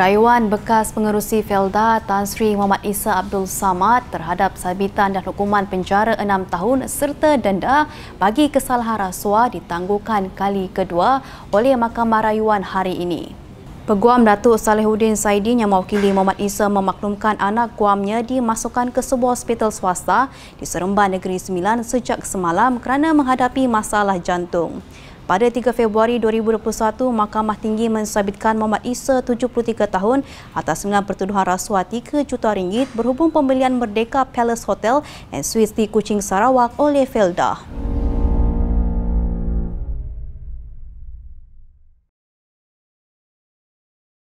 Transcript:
rayuan bekas pengerusi Felda Tan Sri Muhammad Isa Abdul Samad terhadap sabitan dan hukuman penjara enam tahun serta denda bagi kesalahan rasuah ditangguhkan kali kedua oleh Mahkamah Rayuan hari ini. Peguam Datuk Salehuddin Saidi yang mewakili Muhammad Isa memaklumkan anak guamnya dimasukkan ke sebuah hospital swasta di Seremban Negeri Sembilan sejak semalam kerana menghadapi masalah jantung. Pada 3 Februari 2021, Mahkamah Tinggi mensabitkan Muhammad Isa 73 tahun atas dengan pertuduhan rasuah 3 juta ringgit berhubung pembelian Merdeka Palace Hotel and Suites di Kuching Sarawak oleh Felda.